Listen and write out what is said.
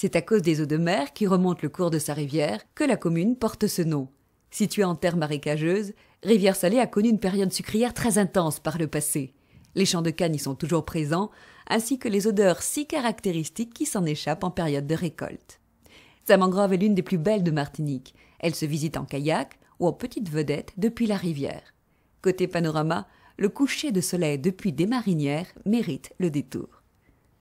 C'est à cause des eaux de mer qui remontent le cours de sa rivière que la commune porte ce nom. Située en terre marécageuse, Rivière-Salée a connu une période sucrière très intense par le passé. Les champs de canne y sont toujours présents, ainsi que les odeurs si caractéristiques qui s'en échappent en période de récolte. Sa mangrove est l'une des plus belles de Martinique. Elle se visite en kayak ou en petite vedette depuis la rivière. Côté panorama, le coucher de soleil depuis des marinières mérite le détour.